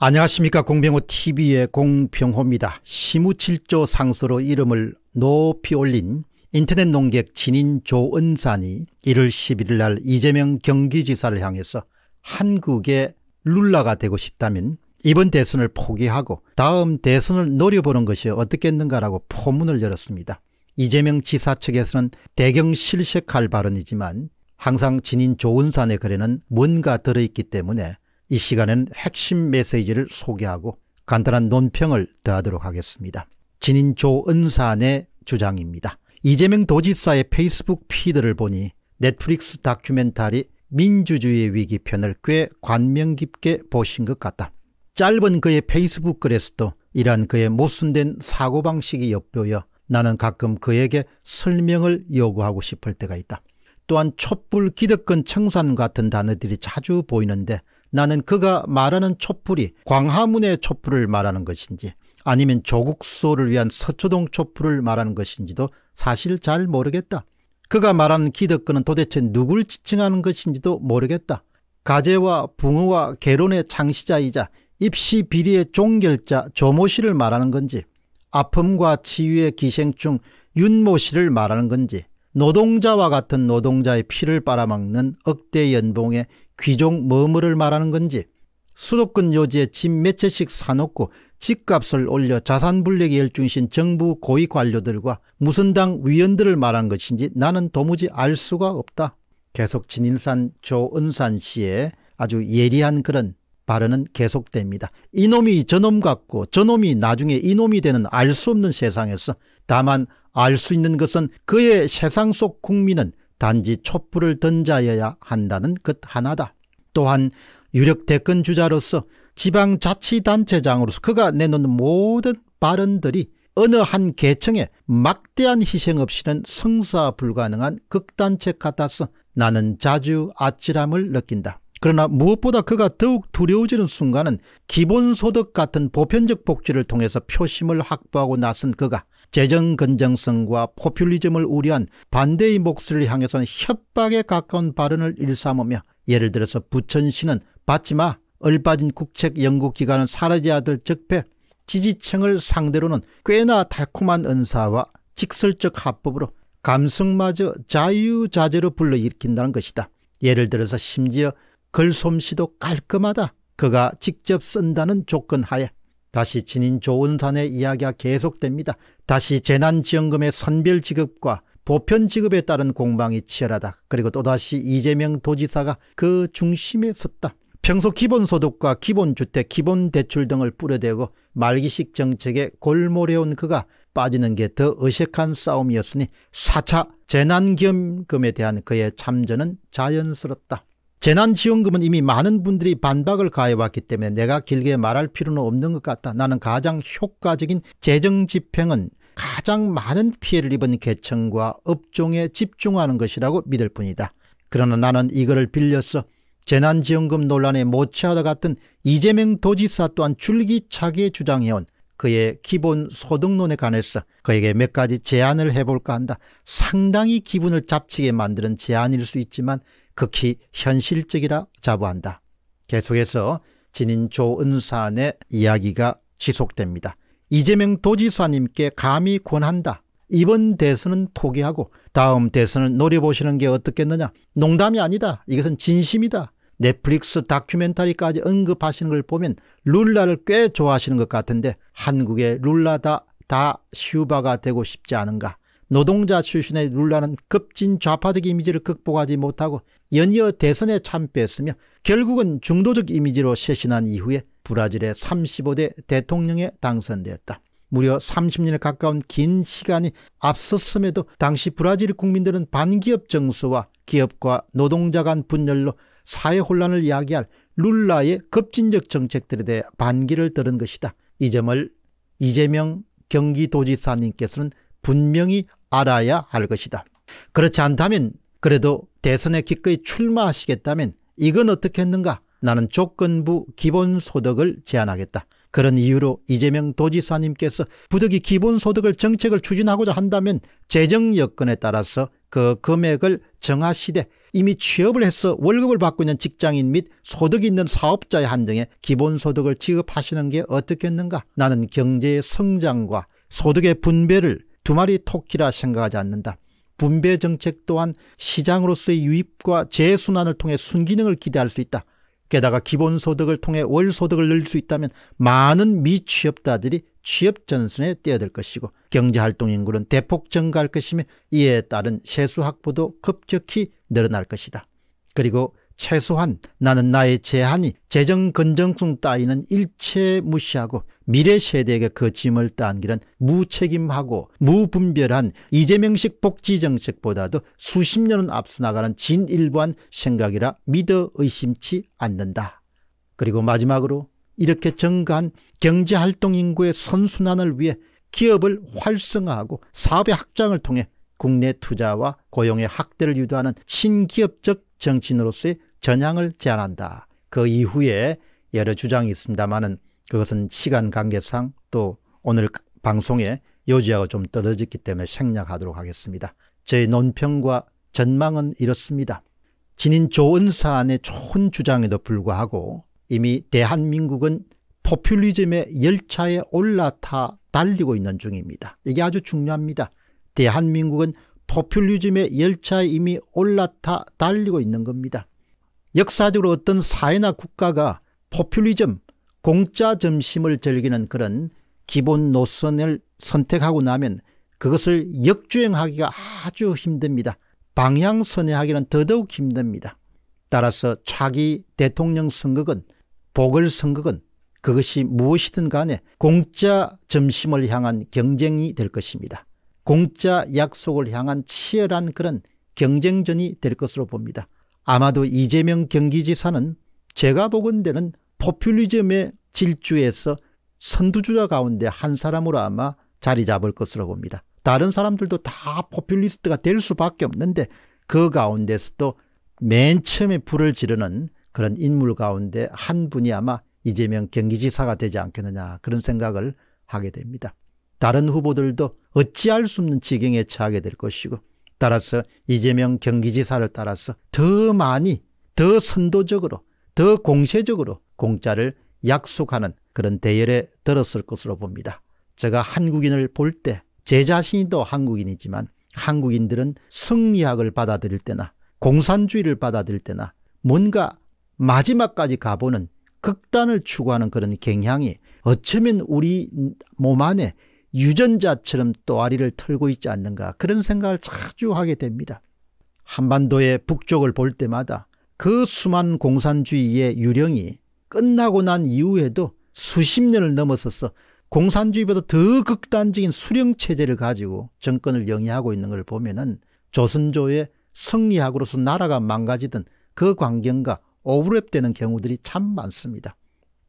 안녕하십니까 공병호TV의 공병호입니다. 시무칠조 상소로 이름을 높이 올린 인터넷 농객 진인 조은산이 1월 11일 날 이재명 경기지사를 향해서 한국의 룰라가 되고 싶다면 이번 대선을 포기하고 다음 대선을 노려보는 것이 어떻겠는가라고 포문을 열었습니다. 이재명 지사 측에서는 대경 실색할 발언이지만 항상 진인 조은산의 글에는 뭔가 들어있기 때문에 이 시간은 핵심 메시지를 소개하고 간단한 논평을 더하도록 하겠습니다. 진인 조은산의 주장입니다. 이재명 도지사의 페이스북 피드를 보니 넷플릭스 다큐멘터리 민주주의의 위기 편을 꽤 관명 깊게 보신 것 같다. 짧은 그의 페이스북 글에서도 이러한 그의 모순된 사고방식이 엿보여 나는 가끔 그에게 설명을 요구하고 싶을 때가 있다. 또한 촛불 기득권 청산 같은 단어들이 자주 보이는데 나는 그가 말하는 촛불이 광화문의 촛불을 말하는 것인지 아니면 조국수호를 위한 서초동 촛불을 말하는 것인지도 사실 잘 모르겠다. 그가 말하는 기득권은 도대체 누굴 지칭하는 것인지도 모르겠다. 가재와 붕어와 개론의 창시자이자 입시 비리의 종결자 조모 씨를 말하는 건지 아픔과 치유의 기생충 윤모 씨를 말하는 건지 노동자와 같은 노동자의 피를 빨아먹는 억대 연봉의 귀족 머무를 말하는 건지 수도권 요지에 집 몇 채씩 사놓고 집값을 올려 자산불리에 열중신 정부 고위 관료들과 무슨 당 위원들을 말한 것인지 나는 도무지 알 수가 없다. 계속 진인산 조은산 씨의 아주 예리한 그런 발언은 계속됩니다. 이놈이 저놈 같고 저놈이 나중에 이놈이 되는 알 수 없는 세상에서 다만 알 수 있는 것은 그의 세상 속 국민은 단지 촛불을 던져야 한다는 것 하나다. 또한 유력 대권 주자로서 지방자치단체장으로서 그가 내놓는 모든 발언들이 어느 한 계층에 막대한 희생 없이는 성사 불가능한 극단책 같아서 나는 자주 아찔함을 느낀다. 그러나 무엇보다 그가 더욱 두려워지는 순간은 기본소득 같은 보편적 복지를 통해서 표심을 확보하고 나선 그가 재정 건정성과 포퓰리즘을 우려한 반대의 목소리를 향해서는 협박에 가까운 발언을 일삼으며 예를 들어서 부천시는 받지마 얼빠진 국책 연구기관은 사라져야 될 적폐 지지층을 상대로는 꽤나 달콤한 은사와 직설적 합법으로 감성마저 자유자재로 불러일으킨다는 것이다. 예를 들어서 심지어 글솜씨도 깔끔하다. 그가 직접 쓴다는 조건 하에 다시 진인 좋은 산의 이야기가 계속됩니다. 다시 재난지원금의 선별지급과 보편지급에 따른 공방이 치열하다. 그리고 또다시 이재명 도지사가 그 중심에 섰다. 평소 기본소득과 기본주택, 기본대출 등을 뿌려대고 말기식 정책에 골몰해온 그가 빠지는 게 더 어색한 싸움이었으니 4차 재난기금에 대한 그의 참전은 자연스럽다. 재난지원금은 이미 많은 분들이 반박을 가해왔기 때문에 내가 길게 말할 필요는 없는 것 같다. 나는 가장 효과적인 재정집행은 가장 많은 피해를 입은 계층과 업종에 집중하는 것이라고 믿을 뿐이다. 그러나 나는 이거를 빌려서 재난지원금 논란에 모체하다 같은 이재명 도지사 또한 줄기차게 주장해온 그의 기본 소득론에 관해서 그에게 몇 가지 제안을 해볼까 한다. 상당히 기분을 잡치게 만드는 제안일 수 있지만 극히 현실적이라 자부한다. 계속해서 진인 조은산의 이야기가 지속됩니다. 이재명 도지사님께 감히 권한다. 이번 대선은 포기하고 다음 대선을 노려보시는 게 어떻겠느냐. 농담이 아니다. 이것은 진심이다. 넷플릭스 다큐멘터리까지 언급하시는 걸 보면 룰라를 꽤 좋아하시는 것 같은데 한국의 룰라다 다 슈바가 되고 싶지 않은가. 노동자 출신의 룰라는 급진 좌파적 이미지를 극복하지 못하고 연이어 대선에 참패했으며 결국은 중도적 이미지로 쇄신한 이후에 브라질의 35대 대통령에 당선되었다. 무려 30년에 가까운 긴 시간이 앞섰음에도 당시 브라질 국민들은 반기업 정서와 기업과 노동자 간 분열로 사회 혼란을 야기할 룰라의 급진적 정책들에 대해 반기를 들은 것이다. 이 점을 이재명 경기도지사님께서는 분명히 알아야 할 것이다. 그렇지 않다면 그래도 대선에 기꺼이 출마하시겠다면 이건 어떻게 했는가? 나는 조건부 기본소득을 제안하겠다. 그런 이유로 이재명 도지사님께서 부득이 기본소득을 정책을 추진하고자 한다면 재정 여건에 따라서 그 금액을 정하시되 이미 취업을 해서 월급을 받고 있는 직장인 및 소득이 있는 사업자의 한정에 기본소득을 지급하시는 게 어떻겠는가? 나는 경제의 성장과 소득의 분배를 두 마리 토끼라 생각하지 않는다. 분배 정책 또한 시장으로서의 유입과 재순환을 통해 순기능을 기대할 수 있다. 게다가 기본소득을 통해 월소득을 늘릴 수 있다면 많은 미취업자들이 취업전선에 뛰어들 것이고 경제활동 인구는 대폭 증가할 것이며 이에 따른 세수 확보도 급격히 늘어날 것이다. 그리고 최소한 나는 나의 제한이 재정 건전성 따위는 일체 무시하고 미래 세대에게 그 짐을 따안기는 무책임하고 무분별한 이재명식 복지 정책보다도 수십 년은 앞서 나가는 진일보한 생각이라 믿어 의심치 않는다. 그리고 마지막으로 이렇게 증가한 경제활동 인구의 선순환을 위해 기업을 활성화하고 사업의 확장을 통해 국내 투자와 고용의 확대를 유도하는 신기업적 정치인으로서의 전향을 제안한다. 그 이후에 여러 주장이 있습니다만은 그것은 시간 관계상 또 오늘 방송에 요지하고 좀 떨어졌기 때문에 생략하도록 하겠습니다. 저의 논평과 전망은 이렇습니다. 진인 좋은 사안의 좋은 주장에도 불구하고 이미 대한민국은 포퓰리즘의 열차에 올라타 달리고 있는 중입니다. 이게 아주 중요합니다. 대한민국은 포퓰리즘의 열차에 이미 올라타 달리고 있는 겁니다. 역사적으로 어떤 사회나 국가가 포퓰리즘 공짜 점심을 즐기는 그런 기본 노선을 선택하고 나면 그것을 역주행하기가 아주 힘듭니다. 방향 선회하기는 더더욱 힘듭니다. 따라서 차기 대통령 선거건 보궐선거건 그것이 무엇이든 간에 공짜 점심을 향한 경쟁이 될 것입니다. 공짜 약속을 향한 치열한 그런 경쟁전이 될 것으로 봅니다. 아마도 이재명 경기지사는 제가 보건대는 포퓰리즘의 질주에서 선두주자 가운데 한 사람으로 아마 자리 잡을 것으로 봅니다. 다른 사람들도 다 포퓰리스트가 될 수밖에 없는데 그 가운데서도 맨 처음에 불을 지르는 그런 인물 가운데 한 분이 아마 이재명 경기지사가 되지 않겠느냐 그런 생각을 하게 됩니다. 다른 후보들도 어찌할 수 없는 지경에 처하게 될 것이고 따라서 이재명 경기지사를 따라서 더 많이 더 선도적으로 더 공세적으로 공짜를 약속하는 그런 대열에 들었을 것으로 봅니다. 제가 한국인을 볼 때 제 자신도 한국인이지만 한국인들은 성리학을 받아들일 때나 공산주의를 받아들일 때나 뭔가 마지막까지 가보는 극단을 추구하는 그런 경향이 어쩌면 우리 몸 안에 유전자처럼 또아리를 털고 있지 않는가 그런 생각을 자주 하게 됩니다. 한반도의 북쪽을 볼 때마다 그 수만 공산주의의 유령이 끝나고 난 이후에도 수십 년을 넘어서서 공산주의보다 더 극단적인 수령체제를 가지고 정권을 영위하고 있는 걸 보면은 조선조의 성리학으로서 나라가 망가지던 그 광경과 오브랩되는 경우들이 참 많습니다.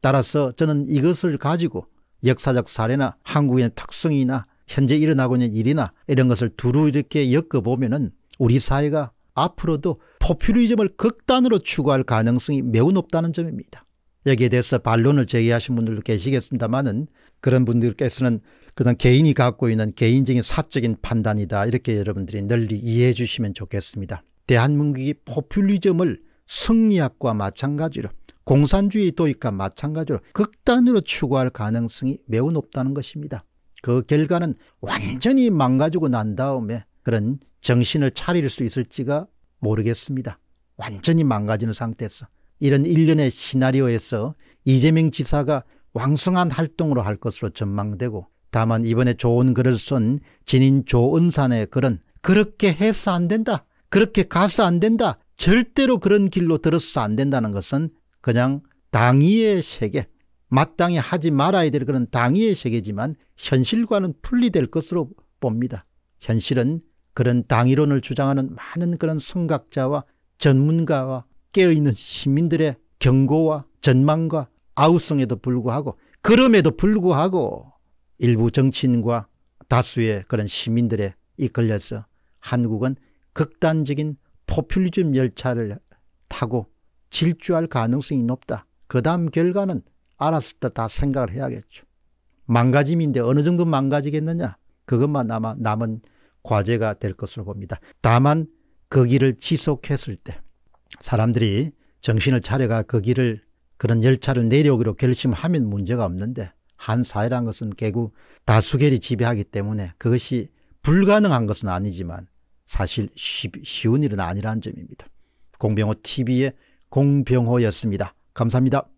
따라서 저는 이것을 가지고 역사적 사례나 한국의 특성이나 현재 일어나고 있는 일이나 이런 것을 두루 이렇게 엮어보면 은 우리 사회가 앞으로도 포퓰리즘을 극단으로 추구할 가능성이 매우 높다는 점입니다. 여기에 대해서 반론을 제기하신 분들도 계시겠습니다만은 그런 분들께서는 그냥 개인이 갖고 있는 개인적인 사적인 판단이다 이렇게 여러분들이 널리 이해해 주시면 좋겠습니다. 대한민국이 포퓰리즘을 승리학과 마찬가지로 공산주의 도입과 마찬가지로 극단으로 추구할 가능성이 매우 높다는 것입니다. 그 결과는 완전히 망가지고 난 다음에 그런 정신을 차릴 수 있을지가 모르겠습니다. 완전히 망가지는 상태에서 이런 일련의 시나리오에서 이재명 지사가 왕성한 활동으로 할 것으로 전망되고 다만 이번에 좋은 글을 쓴 진인 조은산의 글은 그렇게 해서 안 된다. 그렇게 가서 안 된다. 절대로 그런 길로 들어서 안 된다는 것은 그냥 당위의 세계 마땅히 하지 말아야 될 그런 당위의 세계지만 현실과는 분리될 것으로 봅니다. 현실은 그런 당이론을 주장하는 많은 그런 성각자와 전문가와 깨어있는 시민들의 경고와 전망과 아우성에도 불구하고 그럼에도 불구하고 일부 정치인과 다수의 그런 시민들의 이끌려서 한국은 극단적인 포퓰리즘 열차를 타고 질주할 가능성이 높다. 그 다음 결과는 알았을 때 다 생각을 해야겠죠. 망가짐인데 어느 정도 망가지겠느냐? 그것만 아마 남은 과제가 될 것으로 봅니다. 다만 그 길을 지속했을 때 사람들이 정신을 차려가 그 길을 그런 열차를 내려오기로 결심하면 문제가 없는데 한 사회란 것은 결국 다수결이 지배하기 때문에 그것이 불가능한 것은 아니지만 사실 쉬, 쉬운 일은 아니라는 점입니다. 공병호 TV의 공병호였습니다. 감사합니다.